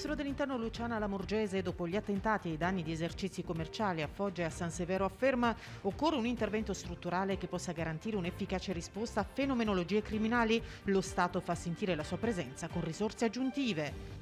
ministro dell'Interno Luciana Lamorgese, dopo gli attentati e i danni di esercizi commerciali a Foggia e a San Severo, afferma occorre un intervento strutturale che possa garantire un'efficace risposta a fenomenologie criminali. Lo Stato fa sentire la sua presenza con risorse aggiuntive.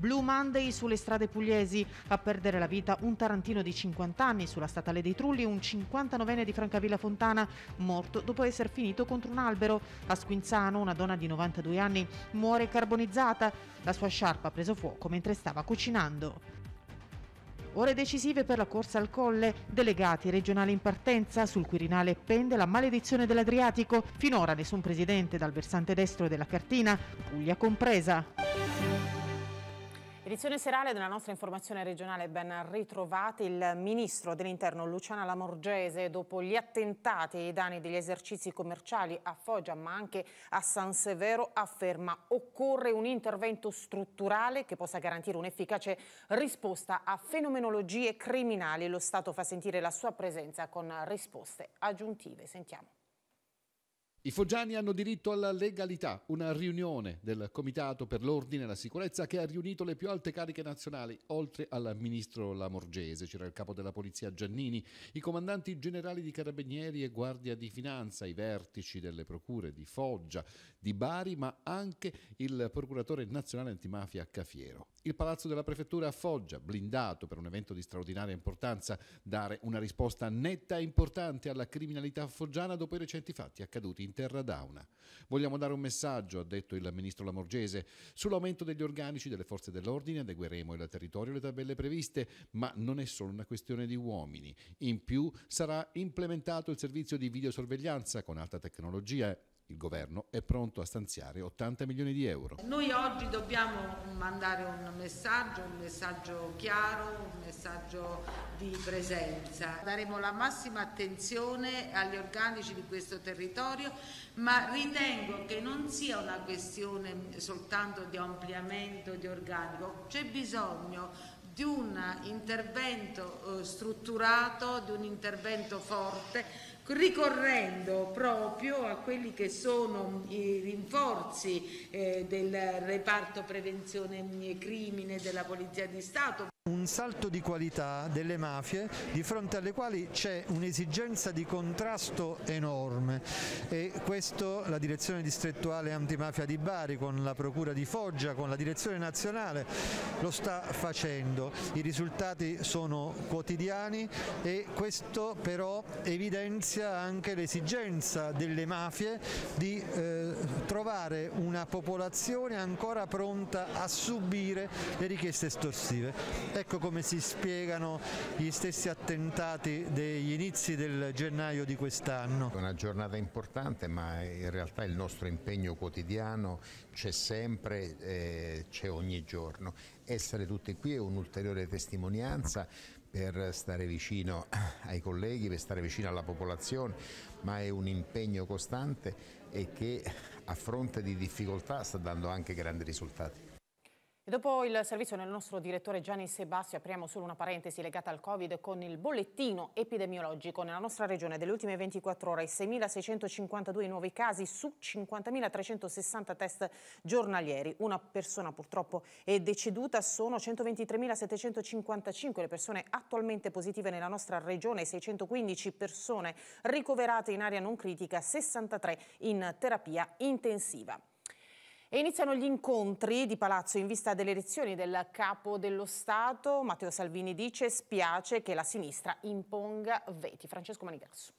Blue Monday sulle strade pugliesi, a perdere la vita un tarantino di 50 anni sulla statale dei Trulli e un 59enne di Francavilla Fontana, morto dopo essere finito contro un albero. A Squinzano una donna di 92 anni muore carbonizzata, la sua sciarpa ha preso fuoco mentre stava cucinando. Ore decisive per la corsa al colle, delegati regionali in partenza, sul Quirinale pende la maledizione dell'Adriatico, finora nessun presidente dal versante destro della cartina, Puglia compresa. Edizione serale della nostra informazione regionale, ben ritrovati il ministro dell'interno Luciana Lamorgese dopo gli attentati e i danni degli esercizi commerciali a Foggia ma anche a San Severo afferma occorre un intervento strutturale che possa garantire un'efficace risposta a fenomenologie criminali. Lo Stato fa sentire la sua presenza con risposte aggiuntive. Sentiamo. I foggiani hanno diritto alla legalità, una riunione del Comitato per l'Ordine e la Sicurezza che ha riunito le più alte cariche nazionali, oltre al ministro Lamorgese, c'era il capo della polizia Giannini, i comandanti generali di Carabinieri e Guardia di Finanza, i vertici delle procure di Foggia, di Bari, ma anche il procuratore nazionale antimafia Cafiero. Il palazzo della prefettura a Foggia, blindato per un evento di straordinaria importanza, dare una risposta netta e importante alla criminalità foggiana dopo i recenti fatti accaduti in in terra dauna. Vogliamo dare un messaggio, ha detto il ministro Lamorgese, sull'aumento degli organici delle forze dell'ordine, adegueremo il territorio alle tabelle previste, ma non è solo una questione di uomini. In più sarà implementato il servizio di videosorveglianza con alta tecnologia il governo è pronto a stanziare 80 milioni di euro. Noi oggi dobbiamo mandare un messaggio, un messaggio chiaro, un messaggio di presenza. Daremo la massima attenzione agli organici di questo territorio, ma ritengo che non sia una questione soltanto di ampliamento di organico, c'è bisogno di un intervento eh, strutturato, di un intervento forte ricorrendo proprio a quelli che sono i rinforzi eh, del reparto prevenzione mm, crimine della Polizia di Stato un salto di qualità delle mafie di fronte alle quali c'è un'esigenza di contrasto enorme e questo la direzione distrettuale antimafia di Bari con la procura di Foggia, con la direzione nazionale lo sta facendo, i risultati sono quotidiani e questo però evidenzia anche l'esigenza delle mafie di eh, trovare una popolazione ancora pronta a subire le richieste estorsive. Ecco come si spiegano gli stessi attentati degli inizi del gennaio di quest'anno. È una giornata importante ma in realtà il nostro impegno quotidiano c'è sempre, eh, c'è ogni giorno. Essere tutti qui è un'ulteriore testimonianza per stare vicino ai colleghi, per stare vicino alla popolazione, ma è un impegno costante e che a fronte di difficoltà sta dando anche grandi risultati dopo il servizio del nostro direttore Gianni Sebastio apriamo solo una parentesi legata al Covid con il bollettino epidemiologico. Nella nostra regione delle ultime 24 ore 6.652 nuovi casi su 50.360 test giornalieri. Una persona purtroppo è deceduta, sono 123.755 le persone attualmente positive nella nostra regione, 615 persone ricoverate in area non critica, 63 in terapia intensiva. E iniziano gli incontri di Palazzo in vista delle elezioni del capo dello Stato. Matteo Salvini dice spiace che la sinistra imponga veti. Francesco Manigasso.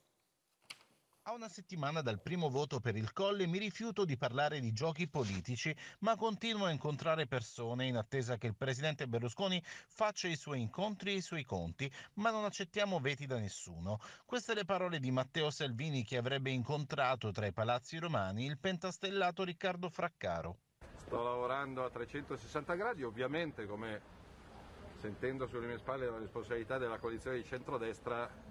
A una settimana dal primo voto per il Colle mi rifiuto di parlare di giochi politici, ma continuo a incontrare persone in attesa che il presidente Berlusconi faccia i suoi incontri e i suoi conti, ma non accettiamo veti da nessuno. Queste le parole di Matteo Salvini che avrebbe incontrato tra i palazzi romani il pentastellato Riccardo Fraccaro. Sto lavorando a 360 gradi, ovviamente come sentendo sulle mie spalle la responsabilità della coalizione di centrodestra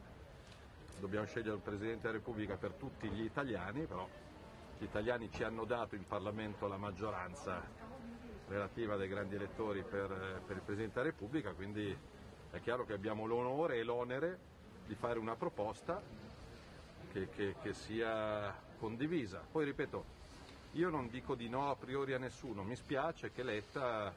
dobbiamo scegliere il Presidente della Repubblica per tutti gli italiani, però gli italiani ci hanno dato in Parlamento la maggioranza relativa dei grandi elettori per, eh, per il Presidente della Repubblica, quindi è chiaro che abbiamo l'onore e l'onere di fare una proposta che, che, che sia condivisa. Poi ripeto, io non dico di no a priori a nessuno, mi spiace che Letta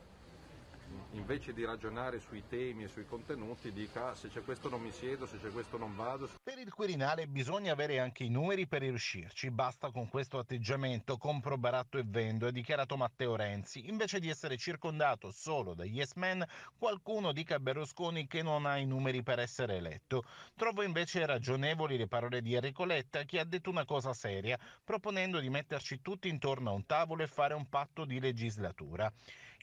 invece di ragionare sui temi e sui contenuti dica ah, se c'è questo non mi siedo, se c'è questo non vado. Per il Quirinale bisogna avere anche i numeri per riuscirci, basta con questo atteggiamento compro baratto e vendo, ha dichiarato Matteo Renzi. Invece di essere circondato solo dagli yes men, qualcuno dica a Berlusconi che non ha i numeri per essere eletto. Trovo invece ragionevoli le parole di Enrico Letta che ha detto una cosa seria, proponendo di metterci tutti intorno a un tavolo e fare un patto di legislatura.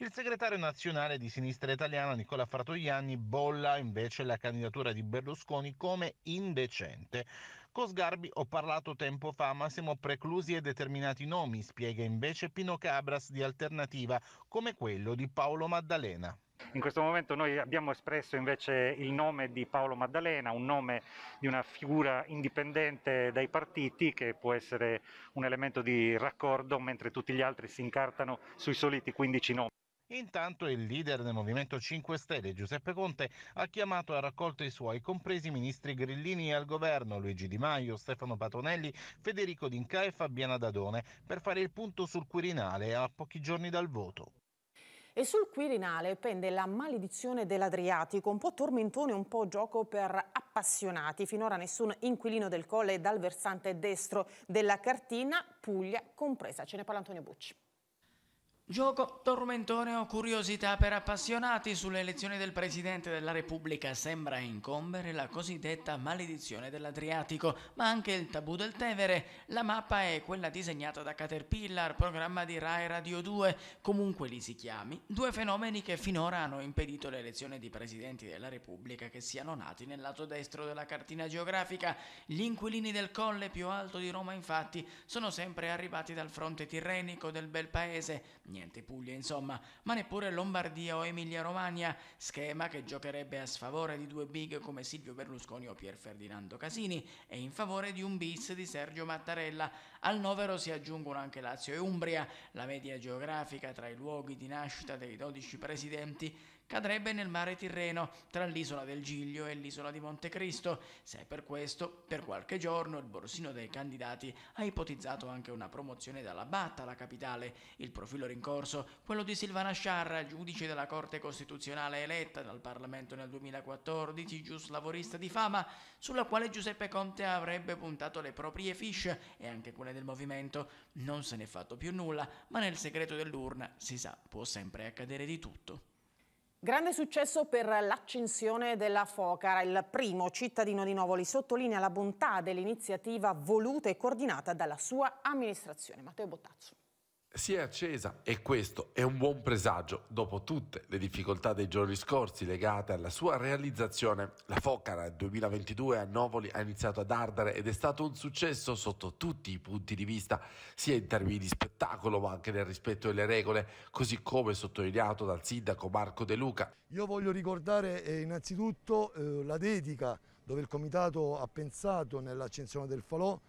Il segretario nazionale di Sinistra Italiana Nicola Fratoianni bolla invece la candidatura di Berlusconi come indecente. Con Sgarbi ho parlato tempo fa, ma siamo preclusi a determinati nomi, spiega invece Pino Cabras di Alternativa, come quello di Paolo Maddalena. In questo momento noi abbiamo espresso invece il nome di Paolo Maddalena, un nome di una figura indipendente dai partiti che può essere un elemento di raccordo, mentre tutti gli altri si incartano sui soliti 15 nomi. Intanto il leader del Movimento 5 Stelle, Giuseppe Conte, ha chiamato a raccolto i suoi, compresi i ministri Grillini al governo, Luigi Di Maio, Stefano Patonelli, Federico D'Inca e Fabiana Dadone, per fare il punto sul Quirinale a pochi giorni dal voto. E sul Quirinale pende la maledizione dell'Adriatico, un po' tormentone, un po' gioco per appassionati. Finora nessun inquilino del colle dal versante destro della cartina, Puglia compresa. Ce ne parla Antonio Bucci. Gioco tormentone o curiosità per appassionati sulle elezioni del Presidente della Repubblica sembra incombere la cosiddetta maledizione dell'Adriatico, ma anche il tabù del Tevere. La mappa è quella disegnata da Caterpillar, programma di Rai Radio 2, comunque li si chiami, due fenomeni che finora hanno impedito l'elezione di Presidenti della Repubblica che siano nati nel lato destro della cartina geografica. Gli inquilini del colle più alto di Roma infatti sono sempre arrivati dal fronte tirrenico del bel paese. Niente niente Puglia, insomma, ma neppure Lombardia o Emilia-Romagna, schema che giocherebbe a sfavore di due big come Silvio Berlusconi o Pier Ferdinando Casini e in favore di un bis di Sergio Mattarella. Al novero si aggiungono anche Lazio e Umbria, la media geografica tra i luoghi di nascita dei 12 presidenti cadrebbe nel mare Tirreno, tra l'isola del Giglio e l'isola di Montecristo. Se è per questo, per qualche giorno, il borsino dei candidati ha ipotizzato anche una promozione dalla Batta alla capitale. Il profilo rincorso, quello di Silvana Sciarra, giudice della Corte Costituzionale eletta dal Parlamento nel 2014, giuslavorista di fama, sulla quale Giuseppe Conte avrebbe puntato le proprie fiche e anche quelle del movimento. Non se n'è fatto più nulla, ma nel segreto dell'urna si sa, può sempre accadere di tutto. Grande successo per l'accensione della Focara. Il primo cittadino di Novoli sottolinea la bontà dell'iniziativa voluta e coordinata dalla sua amministrazione. Matteo Bottazzo si è accesa e questo è un buon presagio. Dopo tutte le difficoltà dei giorni scorsi legate alla sua realizzazione, la Focara 2022 a Novoli ha iniziato ad ardere ed è stato un successo sotto tutti i punti di vista, sia in termini di spettacolo ma anche nel rispetto delle regole, così come sottolineato dal sindaco Marco De Luca. Io voglio ricordare eh, innanzitutto eh, la dedica dove il comitato ha pensato nell'accensione del falò,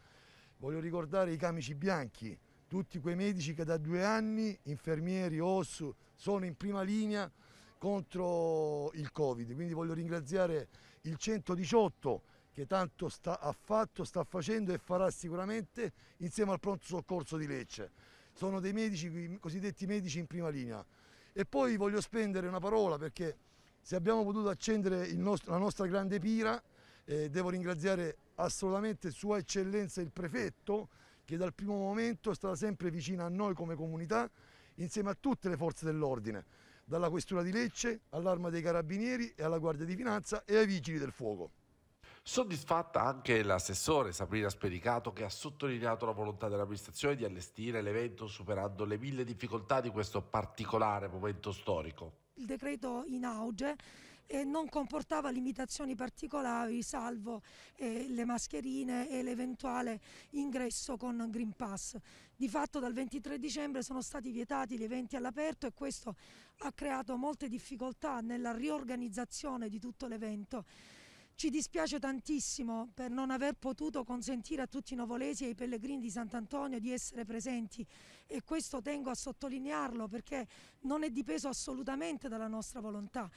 voglio ricordare i camici bianchi tutti quei medici che da due anni, infermieri, OSU, sono in prima linea contro il Covid. Quindi voglio ringraziare il 118 che tanto sta, ha fatto, sta facendo e farà sicuramente insieme al pronto soccorso di Lecce. Sono dei medici, i cosiddetti medici in prima linea. E poi voglio spendere una parola perché se abbiamo potuto accendere nostro, la nostra grande pira, eh, devo ringraziare assolutamente Sua Eccellenza il Prefetto, che dal primo momento è stata sempre vicina a noi come comunità, insieme a tutte le forze dell'ordine, dalla Questura di Lecce all'Arma dei Carabinieri e alla Guardia di Finanza e ai Vigili del Fuoco. Soddisfatta anche l'assessore Sabrina Spericato che ha sottolineato la volontà dell'amministrazione di allestire l'evento superando le mille difficoltà di questo particolare momento storico. Il decreto in auge e non comportava limitazioni particolari salvo eh, le mascherine e l'eventuale ingresso con Green Pass. Di fatto dal 23 dicembre sono stati vietati gli eventi all'aperto e questo ha creato molte difficoltà nella riorganizzazione di tutto l'evento. Ci dispiace tantissimo per non aver potuto consentire a tutti i novolesi e ai pellegrini di Sant'Antonio di essere presenti e questo tengo a sottolinearlo perché non è dipeso assolutamente dalla nostra volontà.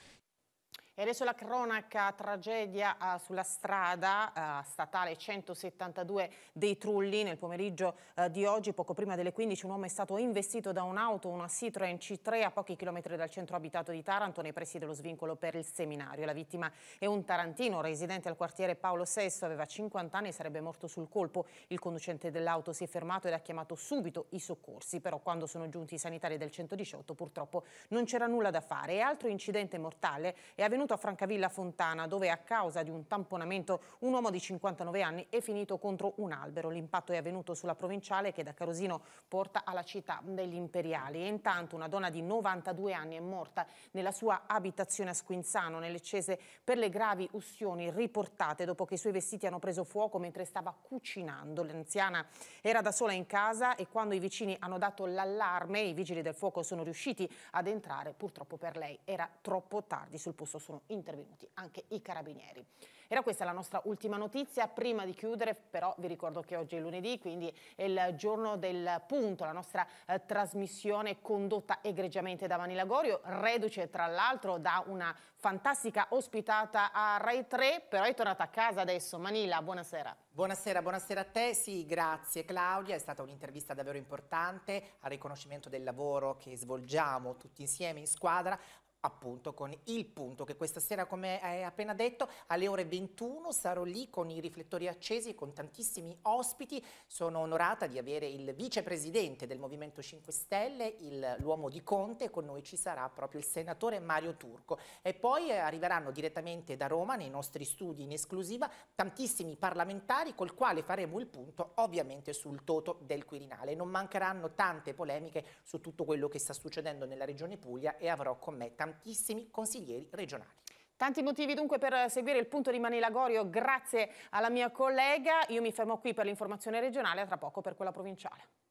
E adesso la cronaca tragedia uh, sulla strada uh, statale 172 dei Trulli. Nel pomeriggio uh, di oggi, poco prima delle 15, un uomo è stato investito da un'auto, una Citroen C3, a pochi chilometri dal centro abitato di Taranto, nei pressi dello svincolo per il seminario. La vittima è un tarantino residente al quartiere Paolo VI, aveva 50 anni e sarebbe morto sul colpo. Il conducente dell'auto si è fermato ed ha chiamato subito i soccorsi, però quando sono giunti i sanitari del 118 purtroppo non c'era nulla da fare. E altro incidente mortale è avvenuto avvenuto a Francavilla Fontana, dove a causa di un tamponamento un uomo di 59 anni è finito contro un albero. L'impatto è avvenuto sulla provinciale che da Carosino porta alla città degli imperiali. E intanto una donna di 92 anni è morta nella sua abitazione a Squinzano, nelle Cese, per le gravi ustioni riportate dopo che i suoi vestiti hanno preso fuoco mentre stava cucinando. L'anziana era da sola in casa e quando i vicini hanno dato l'allarme, i vigili del fuoco sono riusciti ad entrare, purtroppo per lei era troppo tardi. Sul posto sono sono intervenuti anche i carabinieri. Era questa la nostra ultima notizia, prima di chiudere però vi ricordo che oggi è lunedì, quindi è il giorno del punto, la nostra eh, trasmissione condotta egregiamente da Vanilla Gorio, reduce tra l'altro da una fantastica ospitata a Rai 3, però è tornata a casa adesso. Manila, buonasera. Buonasera, buonasera a te. Sì, grazie Claudia, è stata un'intervista davvero importante a riconoscimento del lavoro che svolgiamo tutti insieme in squadra, appunto con il punto che questa sera come hai appena detto alle ore 21 sarò lì con i riflettori accesi e con tantissimi ospiti sono onorata di avere il vicepresidente del Movimento 5 Stelle l'uomo di Conte e con noi ci sarà proprio il senatore Mario Turco e poi eh, arriveranno direttamente da Roma nei nostri studi in esclusiva tantissimi parlamentari col quale faremo il punto ovviamente sul toto del Quirinale non mancheranno tante polemiche su tutto quello che sta succedendo nella regione Puglia e avrò con me tantissimi tantissimi consiglieri regionali. Tanti motivi dunque per seguire il punto di Manila Gorio, grazie alla mia collega. Io mi fermo qui per l'informazione regionale, a tra poco per quella provinciale.